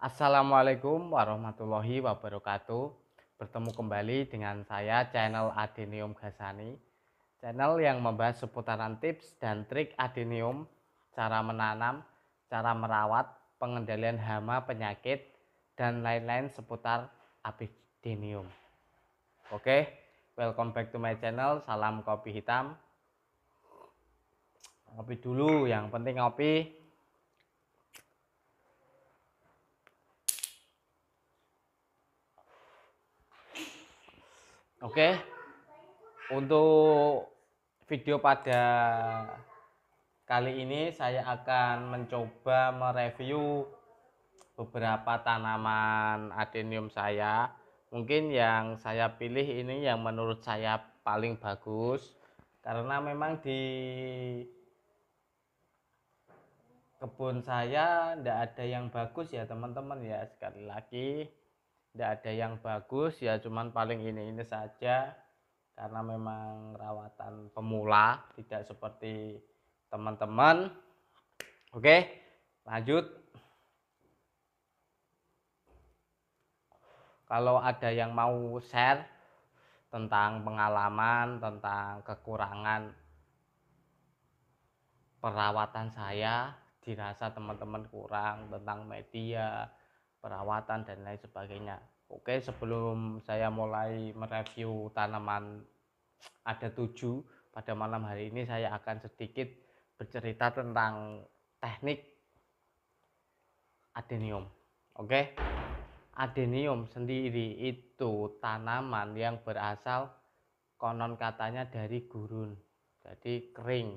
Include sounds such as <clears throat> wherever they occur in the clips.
Assalamualaikum warahmatullahi wabarakatuh. Bertemu kembali dengan saya channel Adenium Gasani. Channel yang membahas seputaran tips dan trik adenium, cara menanam, cara merawat, pengendalian hama, penyakit, dan lain-lain seputar Adenium. Oke, welcome back to my channel. Salam kopi hitam. Kopi dulu, yang penting kopi Oke. Okay? Untuk video pada kali ini saya akan mencoba mereview beberapa tanaman adenium saya. Mungkin yang saya pilih ini yang menurut saya paling bagus karena memang di kebun saya tidak ada yang bagus ya teman-teman ya sekali lagi tidak ada yang bagus ya cuman paling ini ini saja karena memang rawatan pemula tidak seperti teman-teman oke lanjut kalau ada yang mau share tentang pengalaman tentang kekurangan perawatan saya dirasa teman-teman kurang tentang media perawatan dan lain sebagainya. Oke, sebelum saya mulai mereview tanaman ada tujuh pada malam hari ini saya akan sedikit bercerita tentang teknik adenium. Oke, adenium sendiri itu tanaman yang berasal konon katanya dari gurun, jadi kering.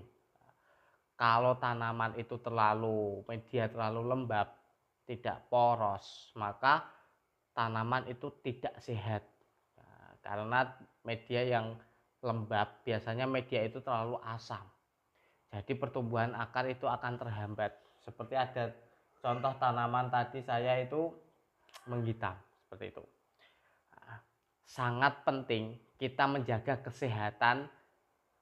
Kalau tanaman itu terlalu media terlalu lembab, tidak poros maka tanaman itu tidak sehat nah, karena media yang lembab biasanya media itu terlalu asam jadi pertumbuhan akar itu akan terhambat seperti ada contoh tanaman tadi saya itu menghitam seperti itu nah, sangat penting kita menjaga kesehatan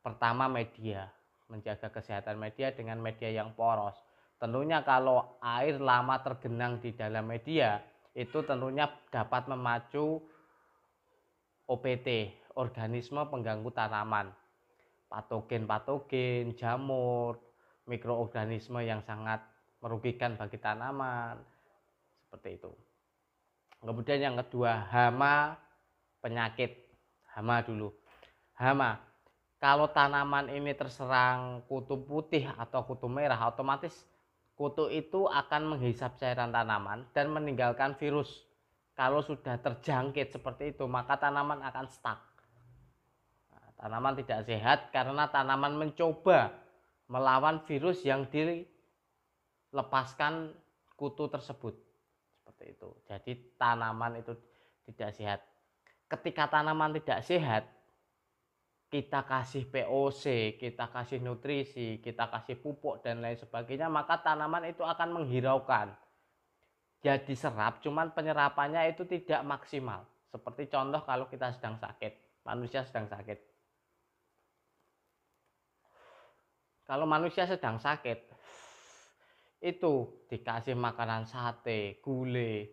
pertama media menjaga kesehatan media dengan media yang poros Tentunya kalau air lama tergenang di dalam media itu tentunya dapat memacu OPT, organisme pengganggu tanaman. Patogen-patogen, jamur, mikroorganisme yang sangat merugikan bagi tanaman. Seperti itu. Kemudian yang kedua, hama penyakit. Hama dulu. Hama. Kalau tanaman ini terserang kutu putih atau kutu merah, otomatis kutu itu akan menghisap cairan tanaman dan meninggalkan virus. Kalau sudah terjangkit seperti itu, maka tanaman akan stuck. Nah, tanaman tidak sehat karena tanaman mencoba melawan virus yang dilepaskan kutu tersebut. Seperti itu. Jadi tanaman itu tidak sehat. Ketika tanaman tidak sehat, kita kasih POC, kita kasih nutrisi, kita kasih pupuk dan lain sebagainya, maka tanaman itu akan menghiraukan. Jadi serap, cuman penyerapannya itu tidak maksimal. Seperti contoh kalau kita sedang sakit, manusia sedang sakit. Kalau manusia sedang sakit, itu dikasih makanan sate, gulai,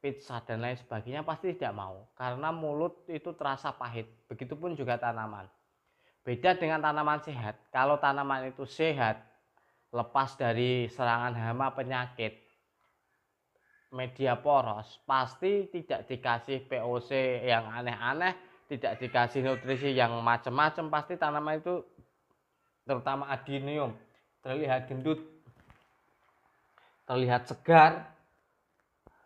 pizza dan lain sebagainya pasti tidak mau karena mulut itu terasa pahit. Begitupun juga tanaman. Beda dengan tanaman sehat. Kalau tanaman itu sehat, lepas dari serangan hama penyakit, media poros, pasti tidak dikasih POC yang aneh-aneh, tidak dikasih nutrisi yang macam-macam, pasti tanaman itu terutama adenium terlihat gendut, terlihat segar,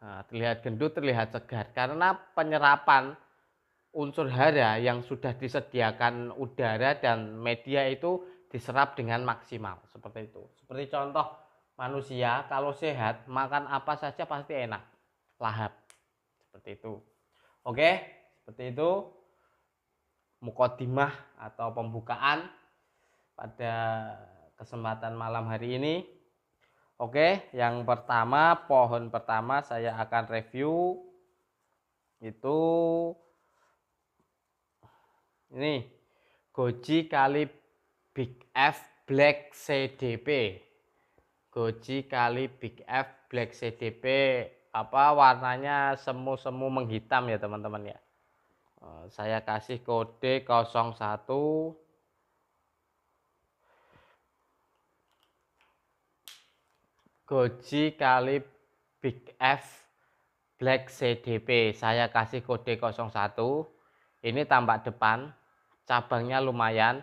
Ah, terlihat gendut, terlihat segar karena penyerapan unsur hara yang sudah disediakan udara dan media itu diserap dengan maksimal seperti itu. Seperti contoh manusia kalau sehat makan apa saja pasti enak, lahap seperti itu. Oke, seperti itu mukodimah atau pembukaan pada kesempatan malam hari ini. Oke, yang pertama pohon pertama saya akan review itu ini Goji kali Big F Black CDP. Goji kali Big F Black CDP apa warnanya semu-semu menghitam ya teman-teman ya. Eh, saya kasih kode 01 Goji kali Big F Black CDP. Saya kasih kode 01. Ini tampak depan. Cabangnya lumayan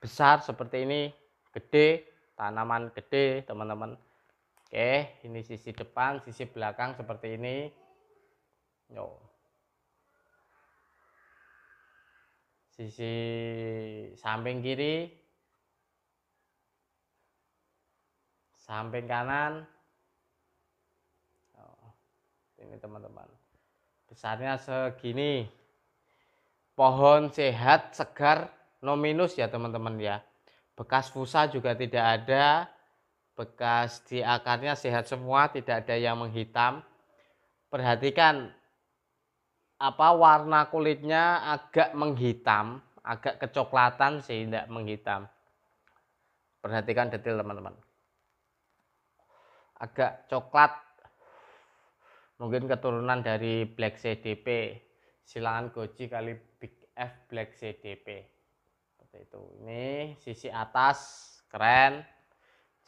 besar seperti ini. Gede, tanaman gede, teman-teman. Oke, ini sisi depan, sisi belakang seperti ini. Yo. Sisi samping kiri samping kanan oh, ini teman-teman besarnya segini pohon sehat segar no minus ya teman-teman ya bekas fusa juga tidak ada bekas di akarnya sehat semua tidak ada yang menghitam perhatikan apa warna kulitnya agak menghitam agak kecoklatan sih tidak menghitam perhatikan detail teman-teman agak coklat mungkin keturunan dari Black CDP silangan goji kali Big F Black CDP seperti itu ini sisi atas keren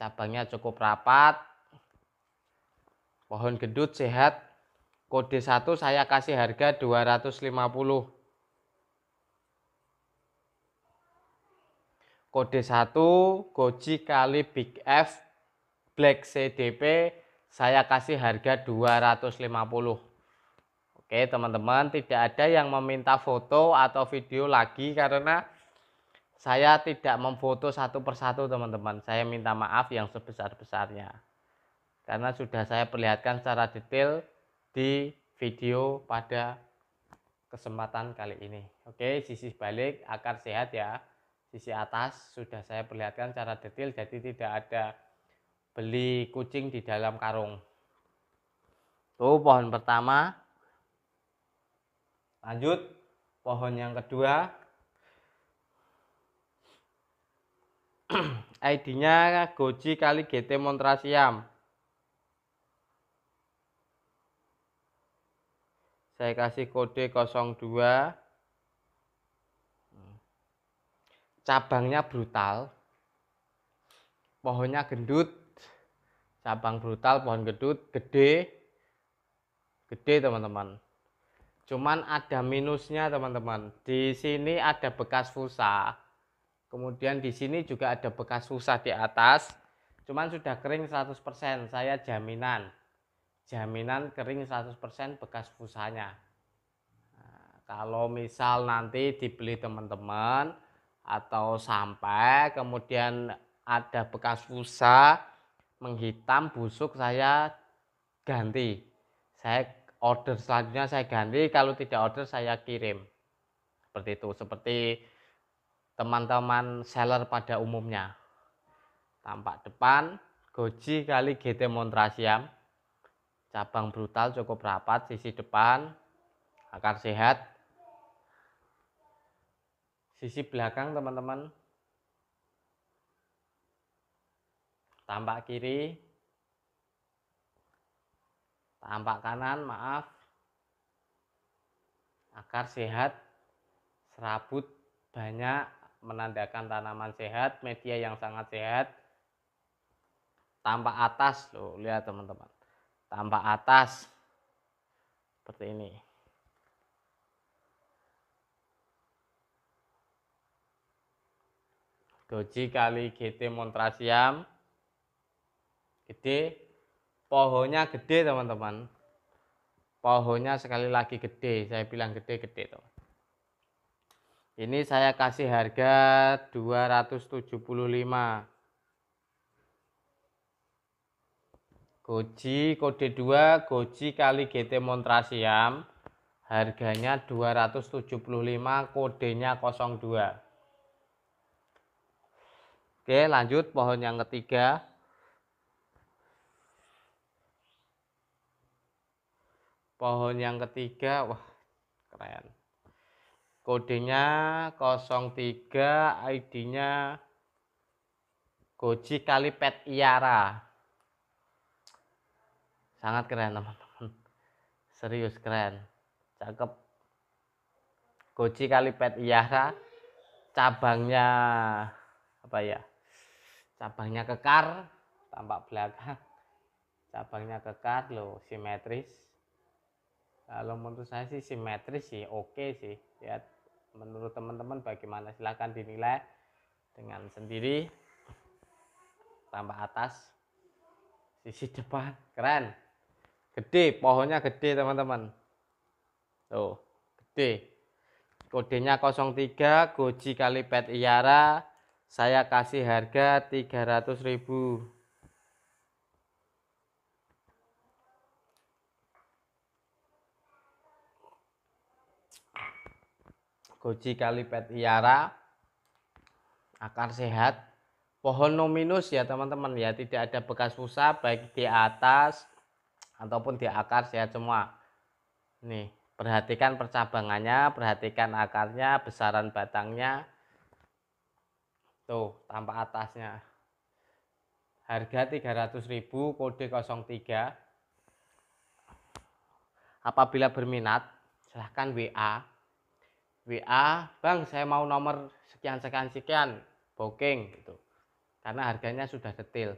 cabangnya cukup rapat pohon gendut sehat kode 1 saya kasih harga 250 kode 1 goji kali Big F Black CDP saya kasih harga 250. Oke, teman-teman, tidak ada yang meminta foto atau video lagi karena saya tidak memfoto satu persatu, teman-teman. Saya minta maaf yang sebesar-besarnya. Karena sudah saya perlihatkan secara detail di video pada kesempatan kali ini. Oke, sisi balik akar sehat ya. Sisi atas sudah saya perlihatkan secara detail jadi tidak ada beli kucing di dalam karung. Tuh pohon pertama. Lanjut pohon yang kedua. <clears throat> ID-nya Goji kali GT Montrasiam. Saya kasih kode 02 cabangnya brutal, pohonnya gendut, cabang brutal pohon gedut gede gede teman-teman cuman ada minusnya teman-teman di sini ada bekas fusa kemudian di sini juga ada bekas fusa di atas cuman sudah kering 100% saya jaminan jaminan kering 100% bekas fusanya nah, kalau misal nanti dibeli teman-teman atau sampai kemudian ada bekas fusa menghitam busuk saya ganti saya order selanjutnya saya ganti kalau tidak order saya kirim seperti itu seperti teman-teman seller pada umumnya tampak depan goji kali GT Montrasiam cabang brutal cukup rapat sisi depan akar sehat sisi belakang teman-teman tampak kiri, tampak kanan, maaf, akar sehat, serabut banyak, menandakan tanaman sehat, media yang sangat sehat, tampak atas, loh lihat teman-teman, tampak atas, seperti ini. Goji kali GT Montrasiam gede pohonnya gede teman-teman pohonnya sekali lagi gede saya bilang gede-gede teman ini saya kasih harga 275 Goji kode 2 Goji kali GT Montrasiam harganya 275 kodenya 02 Oke lanjut pohon yang ketiga pohon yang ketiga wah keren kodenya 03 ID-nya Goji kali pet Iara sangat keren teman-teman serius keren cakep Goji kali pet Iara cabangnya apa ya cabangnya kekar tampak belakang cabangnya kekar loh simetris kalau menurut saya sih simetris sih oke okay sih ya menurut teman-teman bagaimana silahkan dinilai dengan sendiri tambah atas sisi depan keren gede pohonnya gede teman-teman tuh gede kodenya 03 goji kali pet iara saya kasih harga 300 ribu goji kalipet iara akar sehat pohon nominus ya teman-teman ya tidak ada bekas rusa baik di atas ataupun di akar sehat semua nih perhatikan percabangannya perhatikan akarnya besaran batangnya tuh tampak atasnya harga 300.000 kode 03 apabila berminat silahkan WA WA, "Bang, saya mau nomor sekian sekian sekian booking" gitu. Karena harganya sudah detail.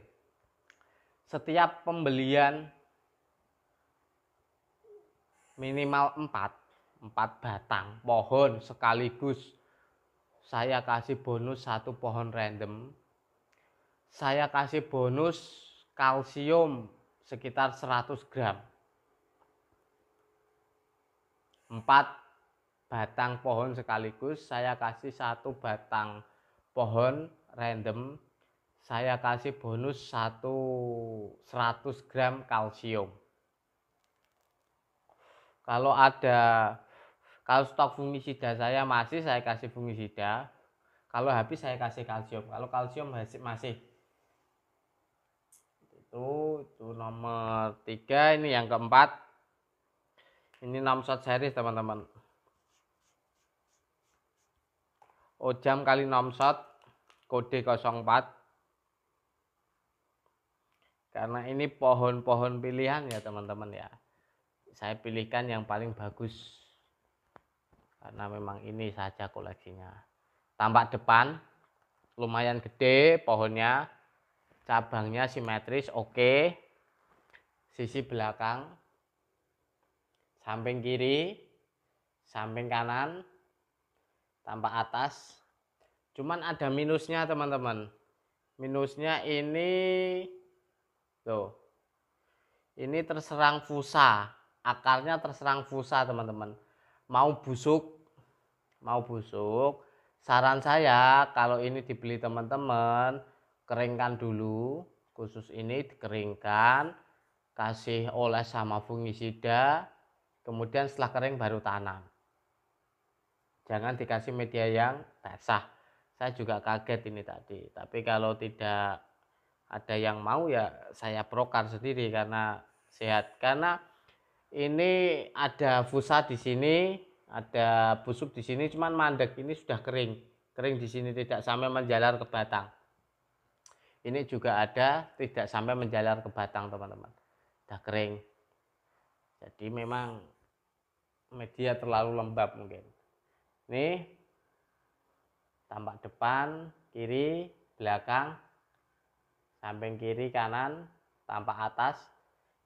Setiap pembelian minimal 4, 4 batang pohon sekaligus saya kasih bonus satu pohon random. Saya kasih bonus kalsium sekitar 100 gram. 4 batang pohon sekaligus saya kasih satu batang pohon random saya kasih bonus satu 100 gram kalsium kalau ada kalau stok fungisida saya masih saya kasih fungisida kalau habis saya kasih kalsium kalau kalsium masih masih itu itu nomor tiga ini yang keempat ini enam series teman-teman Ojam kali nomsot kode 04 karena ini pohon-pohon pilihan ya teman-teman ya saya pilihkan yang paling bagus karena memang ini saja koleksinya tampak depan lumayan gede pohonnya cabangnya simetris oke okay. sisi belakang samping kiri samping kanan Tampak atas cuman ada minusnya teman-teman minusnya ini tuh ini terserang fusa akarnya terserang fusa teman-teman mau busuk mau busuk saran saya kalau ini dibeli teman-teman keringkan dulu khusus ini dikeringkan kasih oleh sama fungisida kemudian setelah kering baru tanam jangan dikasih media yang basah saya juga kaget ini tadi tapi kalau tidak ada yang mau ya saya prokar sendiri karena sehat karena ini ada fusa di sini ada busuk di sini cuman mandek ini sudah kering kering di sini tidak sampai menjalar ke batang ini juga ada tidak sampai menjalar ke batang teman-teman sudah kering jadi memang media terlalu lembab mungkin Nih, tampak depan, kiri, belakang, samping kiri, kanan, tampak atas.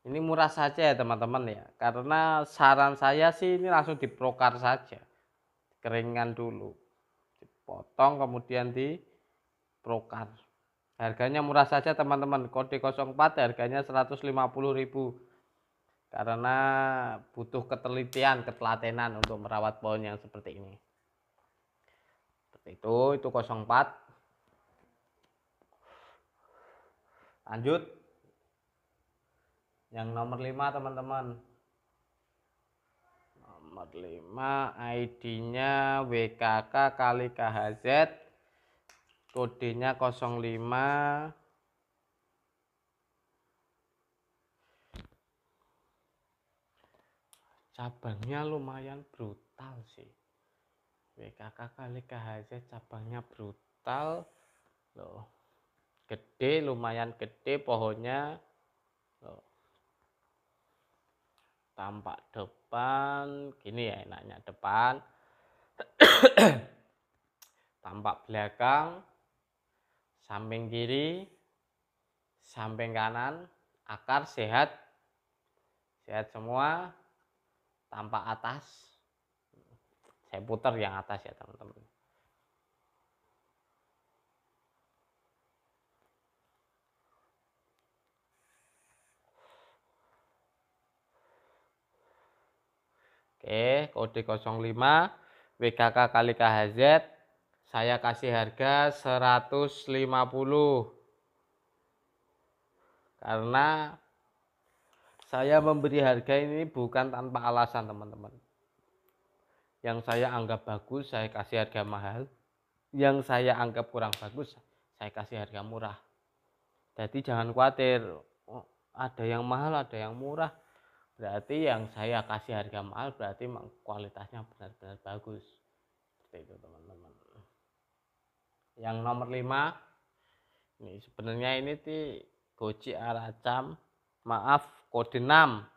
Ini murah saja ya teman-teman ya. Karena saran saya sih ini langsung diprokar saja. Keringan dulu. Dipotong kemudian di prokar. Harganya murah saja teman-teman. Kode 04 harganya 150.000 karena butuh ketelitian, ketelatenan untuk merawat pohon yang seperti ini itu itu 04 lanjut yang nomor 5 teman-teman nomor 5 ID-nya WKK kali KHZ kodenya 05 cabangnya lumayan brutal sih WKK kali KHZ cabangnya brutal loh gede lumayan gede pohonnya loh tampak depan gini ya enaknya depan <coughs> tampak belakang samping kiri samping kanan akar sehat sehat semua tampak atas saya putar yang atas ya teman-teman Oke, kode 05 WKK kali KHZ saya kasih harga 150 karena saya memberi harga ini bukan tanpa alasan teman-teman yang saya anggap bagus saya kasih harga mahal yang saya anggap kurang bagus saya kasih harga murah jadi jangan khawatir oh, ada yang mahal ada yang murah berarti yang saya kasih harga mahal berarti kualitasnya benar-benar bagus seperti itu teman-teman yang nomor 5 ini sebenarnya ini ti Goci Aracam maaf kode 6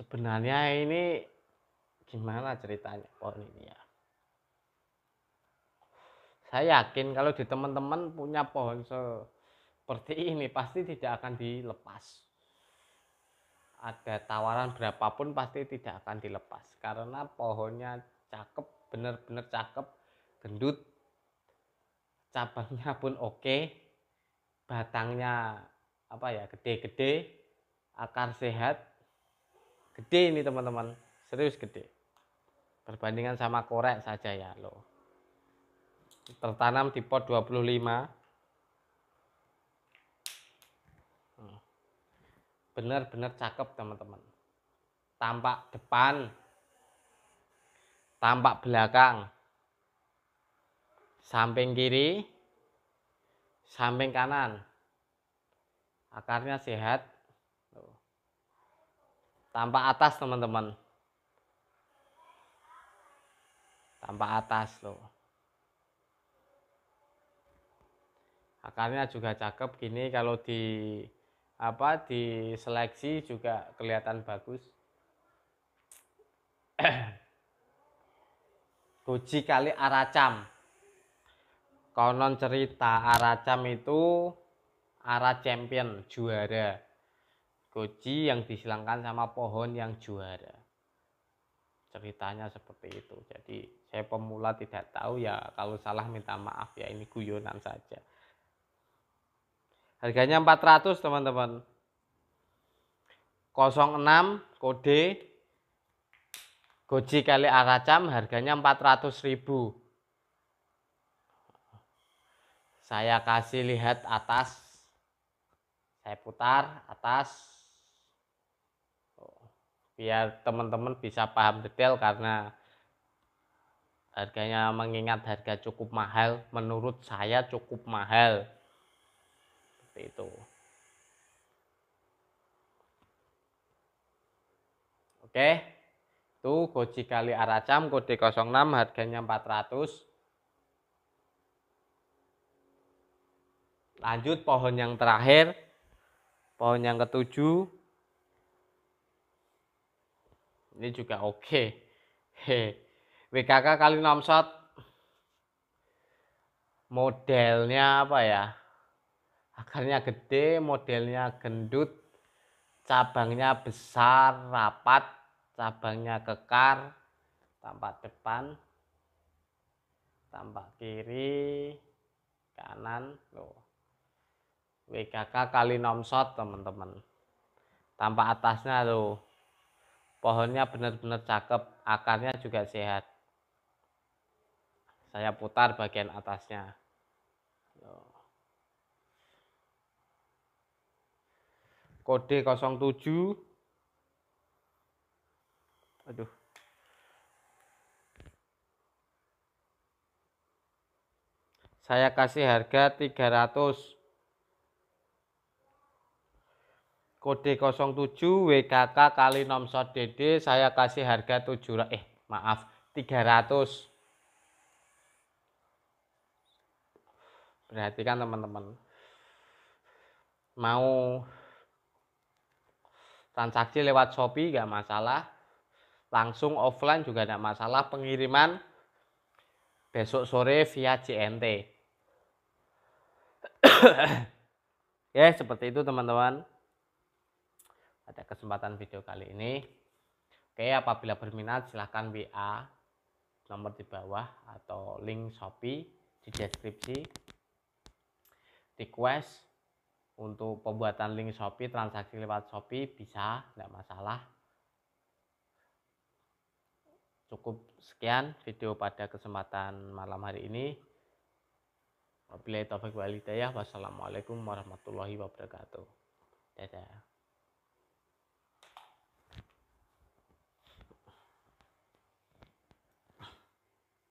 sebenarnya ini gimana ceritanya pohon ini ya saya yakin kalau di teman-teman punya pohon seperti ini pasti tidak akan dilepas ada tawaran berapapun pasti tidak akan dilepas karena pohonnya cakep bener-bener cakep gendut cabangnya pun oke batangnya apa ya gede-gede akar sehat gede ini teman-teman serius gede perbandingan sama korek saja ya lo. tertanam di pot 25 hmm. benar-benar cakep teman-teman tampak depan tampak belakang samping kiri samping kanan akarnya sehat tanpa atas teman-teman tanpa atas loh akarnya juga cakep gini kalau di apa di seleksi juga kelihatan bagus Guji <clears throat> kali Aracam konon cerita Aracam itu Ara champion juara goji yang disilangkan sama pohon yang juara ceritanya seperti itu jadi saya pemula tidak tahu ya kalau salah minta maaf ya ini guyonan saja harganya 400 teman-teman 06 kode goji kali aracam harganya ribu. saya kasih lihat atas saya putar atas biar teman-teman bisa paham detail karena harganya mengingat harga cukup mahal menurut saya cukup mahal seperti itu oke itu goji kali aracam kode 06 harganya 400 lanjut pohon yang terakhir pohon yang ketujuh ini juga oke. Okay. WKK kali 6 shot modelnya apa ya? Akarnya gede, modelnya gendut, cabangnya besar, rapat, cabangnya kekar, tampak depan, tampak kiri, kanan, loh. WKK kali nomshot teman-teman. Tampak atasnya tuh. Pohonnya benar-benar cakep, akarnya juga sehat. Saya putar bagian atasnya. Kode 07. Aduh. Saya kasih harga 300 kode 07 WKK kali nomsot DD saya kasih harga 7 eh maaf 300 perhatikan teman-teman mau transaksi lewat Shopee nggak masalah langsung offline juga enggak masalah pengiriman besok sore via JNT <coughs> ya seperti itu teman-teman pada kesempatan video kali ini. Oke, apabila berminat silahkan WA nomor di bawah atau link Shopee di deskripsi. Request untuk pembuatan link Shopee, transaksi lewat Shopee bisa, tidak masalah. Cukup sekian video pada kesempatan malam hari ini. Wabillahi taufiq walhidayah. ya Wassalamualaikum warahmatullahi wabarakatuh. Dadah.